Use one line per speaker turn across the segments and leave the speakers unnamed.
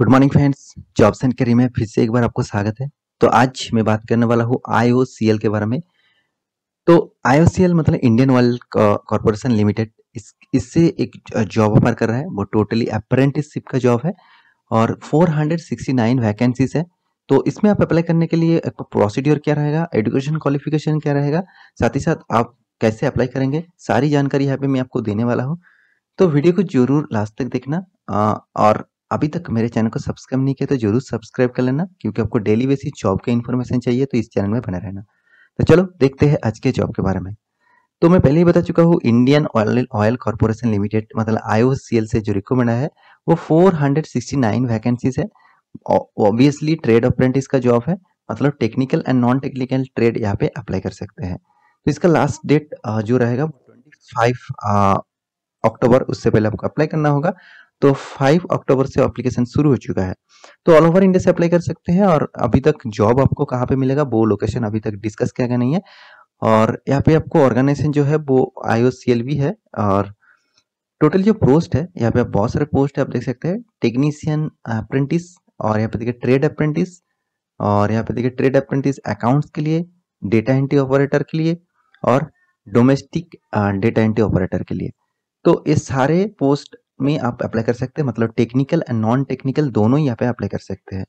good morning friends jobs and career में फिर से एक बार आपको स्वागत है तो आज मैं बात करने वाला हूँ आईओसीएल के बारे में तो आईओसीएल मतलब इंडियन ऑयल कॉरपोरेशन लिमिटेड इससे एक जॉब ऑफर कर रहा है वो टोटली अप्रेंटिसशिप का जॉब है और 469 वैकेंसीज है तो इसमें आप अप्लाई करने के लिए प्रोसीड्योर क्या रहेगा एडुकेशन क्वालिफिकेशन क्या रहेगा साथ ही साथ आप कैसे अप्लाई करेंगे सारी जानकारी यहाँ पे मैं आपको देने वाला हूँ तो वीडियो को जरूर लास्ट तक देखना और अभी तक मेरे चैनल को सब्सक्राइब नहीं किया तो जरूर सब्सक्राइब कर लेना क्योंकि आपको डेली बेसिस जॉब के इन्फॉर्मेशन चाहिए तो इस चैनल में बने रहना तो चलो देखते हैं आज के जॉब के बारे में तो मैं पहले ही बता चुका हूँ Indian Oil Oil Corporation Limited मतलब आई से जो रिकमेंड है वो 469 वैकेंसीज है ऑब्वियसली ट्रेड अप्रेंटिस का जॉब है मतलब technical and non technical trade यहाँ पे अप्लाई कर सकते हैं तो इसका लास्ट डेट जो रहेगा ट्वेंटी अक्टूबर उससे पहले आपको अप्लाई करना होगा तो 5 अक्टूबर से अप्लीकेशन शुरू हो चुका है तो ऑल ओवर इंडिया से अप्लाई कर सकते हैं और अभी तक जॉब आपको कहाँ पे मिलेगा वो लोकेशन अभी तक डिस्कस किया गया नहीं है और यहाँ पे आपको ऑर्गेनाइजेशन जो है वो आई भी है और टोटल जो पोस्ट है यहाँ पे आप बहुत सारे पोस्ट है आप देख सकते हैं टेक्नीशियन अप्रेंटिस और यहाँ पे देखिए ट्रेड अप्रेंटिस और यहाँ पे देखिए ट्रेड अप्रेंटिस अकाउंट्स के लिए डेटा एंट्री ऑपरेटर के लिए और डोमेस्टिक डेटा एंट्री ऑपरेटर के लिए तो ये सारे पोस्ट में आप अप्लाई कर सकते हैं मतलब टेक्निकल एंड नॉन टेक्निकल दोनों यहाँ पे अप्लाई कर सकते हैं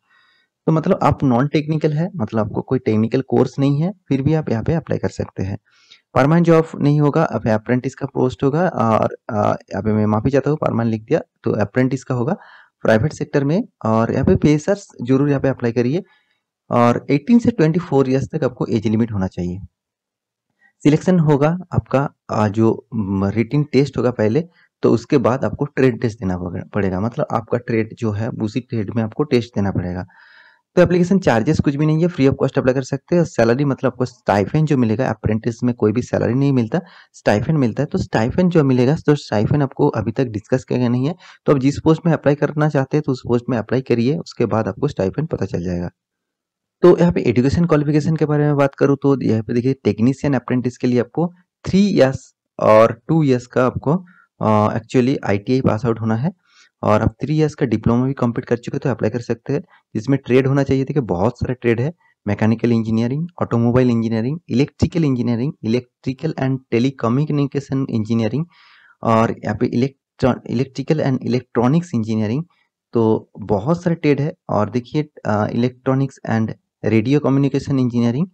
तो मतलब आप नॉन टेक्निकल है मतलब आपको कोई टेक्निकल कोर्स नहीं है फिर भी आप यहाँ पे अप्लाई कर सकते हैं परमानेंट जॉब नहीं होगा अब अप्रेंटिस का पोस्ट होगा और यहाँ पे मैं माफी चाहता हूँ परमानेंट लिख दिया तो अप्रेंटिस का होगा प्राइवेट सेक्टर में और यहाँ पे पेसर्स जरूर यहाँ पे अप्लाई करिए और 18 से 24 फोर ईयर्स तक आपको एज लिमिट होना चाहिए सिलेक्शन होगा आपका जो रिटिन टेस्ट होगा पहले तो उसके बाद आपको ट्रेड टेस्ट देना पड़ेगा मतलब आपका ट्रेड जो है उसी ट्रेड में आपको टेस्ट देना पड़ेगा तो एप्लीकेशन चार्जेस कुछ भी नहीं है फ्री ऑफ कॉस्ट अप्लाई कर सकते हैं सैलरी मतलब आपको स्टाइफेन जो मिलेगा अप्रेंटिस में कोई भी सैलरी नहीं मिलता स्टाइफेन मिलता है तो स्टाइफेन जो मिलेगा तो स्टाइफेन आपको अभी तक डिस्कस किया गया नहीं है तो आप जिस पोस्ट में अप्लाई करना चाहते हैं तो उस पोस्ट में अप्लाई करिए उसके बाद आपको स्टाइफेन पता चल जाएगा तो यहाँ पे एजुकेशन क्वालिफिकेशन के बारे में बात करूँ तो यहाँ पे देखिए टेक्नीशियन अप्रेंटिस के लिए आपको थ्री ईयर्स और टू ईयर्स का आपको एक्चुअली आई पास आउट होना है और आप थ्री ईयर्स का डिप्लोमा भी कंप्लीट कर चुके तो अप्लाई कर सकते हैं जिसमें ट्रेड होना चाहिए देखिए बहुत सारे ट्रेड है mechanical engineering automobile engineering electrical engineering electrical and telecommunication engineering और यहाँ पे इलेक्ट्रिकल एंड इलेक्ट्रॉनिक्स इंजीनियरिंग तो बहुत सारे ट्रेड है और देखिए electronics and radio communication engineering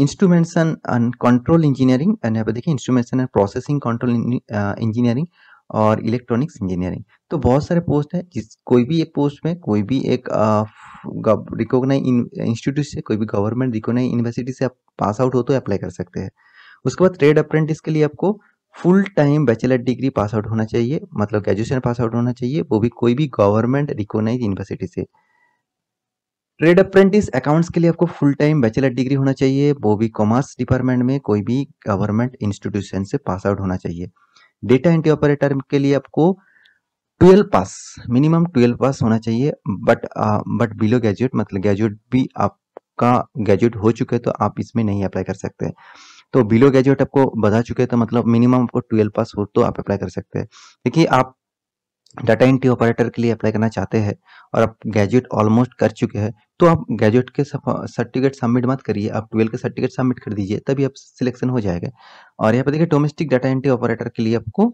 instrumentation and control engineering and यहाँ पे देखिए instrumentation and processing control engineering और इलेक्ट्रॉनिक्स इंजीनियरिंग तो बहुत सारे पोस्ट है जिस कोई भी एक पोस्ट में कोई भी एक रिकोगनाइज uh, इंस्टीट्यूट से कोई भी गवर्नमेंट रिकोगनाइज यूनिवर्सिटी से आप पास आउट हो तो अप्लाई कर सकते हैं उसके बाद ट्रेड अप्रेंटिस के लिए आपको full time bachelor degree pass out होना चाहिए मतलब ग्रेजुएशन पास आउट होना चाहिए वो भी कोई भी गवर्नमेंट रिकोगनाइज यूनिवर्सिटी से ट्रेड अप्रेंटिस अकाउंट्स के लिए आपको फुल टाइम बैचलर डिग्री होना चाहिए वो भी कॉमर्स डिपार्टमेंट में कोई भी गवर्नमेंट इंस्टीट्यूशन से पास आउट होना चाहिए डेटा एंट्री ऑपरेटर के लिए आपको twelve pass minimum twelve pass होना चाहिए बट बट बिलो ग्रेजुएट मतलब ग्रेजुएट भी आपका ग्रेजुएट हो चुके तो आप इसमें नहीं अप्लाई कर सकते तो बिलो ग्रेजुएट आपको बता चुके तो मतलब मिनिमम आपको ट्वेल्व पास हो तो आप अप्लाई कर सकते हैं देखिए आप डाटा एंट्री ऑपरेटर के लिए अप्लाई करना चाहते हैं और आप ग्रेजुएट ऑलमोस्ट कर चुके हैं तो आप ग्रेजुएट के सर्टिफिकेट सबमिट मत करिए आप ट्वेल्थ के सर्टिफिकेट सबमिट कर दीजिए तभी आप सिलेक्शन हो जाएगा और यहाँ पर देखिए डोमेस्टिक डाटा एंट्री ऑपरेटर के लिए आपको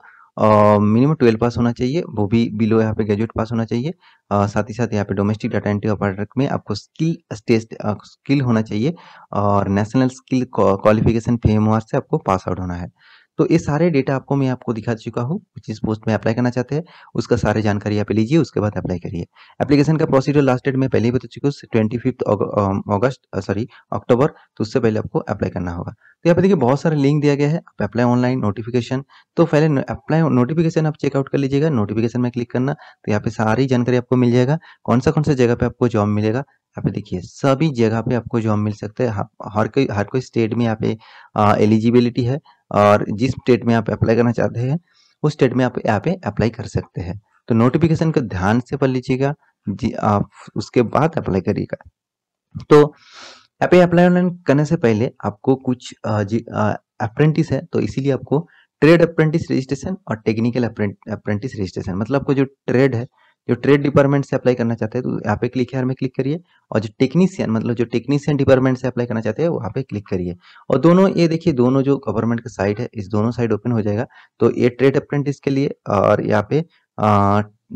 मिनिमम ट्वेल्व पास होना चाहिए वो भी बिलो यहाँ पे ग्रेजुएट पास होना चाहिए आ, साथ ही साथ यहाँ पे डोमेस्टिक डाटा एंट्री ऑपरेटर में आपको स्किल स्टेज स्किल होना चाहिए और नेशनल स्किल क्वालिफिकेशन फेमवार से आपको पास आउट होना है तो ये सारे डेटा आपको मैं आपको दिखा चुका हूँ जिस पोस्ट में अप्लाई करना चाहते हैं उसका सारे जानकारी आप लीजिए उसके बाद अप्लाई करिए एप्लीकेशन का प्रोसीजर लास्ट डेट मैं पहले ही बता चुका हूँ twenty fifth August sorry October तो उससे पहले आपको अप्लाई करना होगा तो यहाँ पे देखिए बहुत सारे लिंक दिया गया है आप अप्लाई ऑनलाइन नोटिफिकेशन तो पहले अप्लाई नोटिफिकेशन आप चेकआउट कर लीजिएगा नोटिफिकेशन में क्लिक करना तो यहाँ पे सारी जानकारी आपको मिल जाएगा कौन सा कौन सा जगह पे आपको जॉब मिलेगा यहाँ पे देखिए सभी जगह पे आपको जॉब मिल सकता है हर कोई हर कोई स्टेट में यहाँ पे एलिजिबिलिटी है और जिस स्टेट में आप अप्लाई करना चाहते हैं उस स्टेट में आप यहाँ पे अप्लाई कर सकते हैं तो नोटिफिकेशन का ध्यान से पढ़ लीजिएगा जी आप उसके बाद अप्लाई करिएगा तो यहाँ पे अप्लाई ऑनलाइन करने से पहले आपको कुछ जी अप्रेंटिस है तो इसीलिए आपको ट्रेड अप्रेंटिस रजिस्ट्रेशन और टेक्निकल अप्रेंटिस रजिस्ट्रेशन मतलब आपको जो ट्रेड है जो ट्रेड डिपार्टमेंट से अप्लाई करना चाहते हैं तो यहाँ पे क्लिक हेयर में क्लिक करिए और जो टेक्नीशियन मतलब जो टेक्नीशियन डिपार्टमेंट से अप्लाई करना चाहते हैं वहाँ पे क्लिक करिए और दोनों ये देखिए दोनों जो गवर्नमेंट का साइट है इस दोनों साइड ओपन हो जाएगा तो ये ट्रेड अप्रेंटिस के लिए और यहाँ पे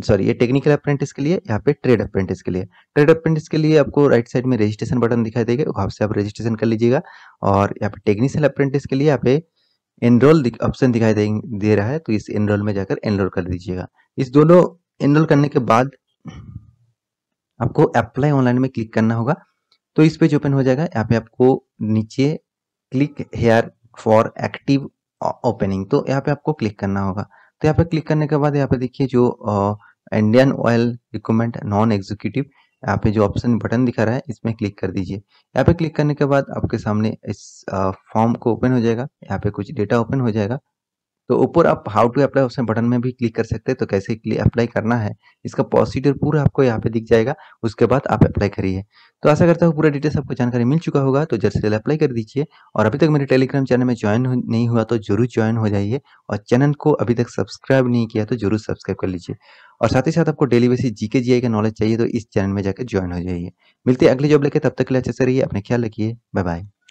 सॉरी ये टेक्निकल अप्रेंटिस के लिए यहाँ पे ट्रेड अप्रेंटिस के लिए ट्रेड अप्रेंटिस के लिए आपको राइट साइड में रजिस्ट्रेशन बटन दिखाई देगा वहाँ से आप रजिस्ट्रेशन कर लीजिएगा और यहाँ पे टेक्नीशियन अप्रेंटिस के लिए यहाँ पे एनरोल ऑप्शन दिखाई दे रहा है तो इस एनरोल में जाकर एनरोल कर दीजिएगा इस दोनों इनरोल करने के बाद आपको अप्लाई ऑनलाइन में क्लिक करना होगा तो इस पेज ओपन हो जाएगा यहाँ पे आपको नीचे click here for active opening तो यहाँ पे आपको क्लिक करना होगा तो यहाँ पे क्लिक करने के बाद यहाँ पे देखिए जो Indian Oil recommend non executive यहाँ पे जो ऑप्शन बटन दिखा रहा है इसमें क्लिक कर दीजिए यहाँ पे क्लिक करने के बाद आपके सामने इस फॉर्म को ओपन हो जाएगा यहाँ पे कुछ डेटा ओपन हो जाएगा तो ऊपर आप how to apply option button में भी क्लिक कर सकते हैं तो कैसे अप्लाई करना है इसका प्रोसीडियर पूरा आपको यहाँ पे दिख जाएगा उसके बाद आप अप्लाई करिए तो आशा करता हूँ पूरा डिटेल्स आपको जानकारी मिल चुका होगा तो जल्द से जल्द अप्लाई कर दीजिए और अभी तक मेरे टेलीग्राम चैनल में ज्वाइन नहीं हुआ तो जरूर ज्वाइन हो जाइए और चैनल को अभी तक सब्सक्राइब नहीं किया तो जरूर सब्सक्राइब कर लीजिए और साथ ही साथ आपको डेली बेसिस जीके जीआई का नॉलेज चाहिए तो इस चैनल में जाकर ज्वाइन हो जाइए मिलते अगले जॉब लेके तब तक के लिए अच्छे से रहिए अपने ख्याल रखिए बाय बाय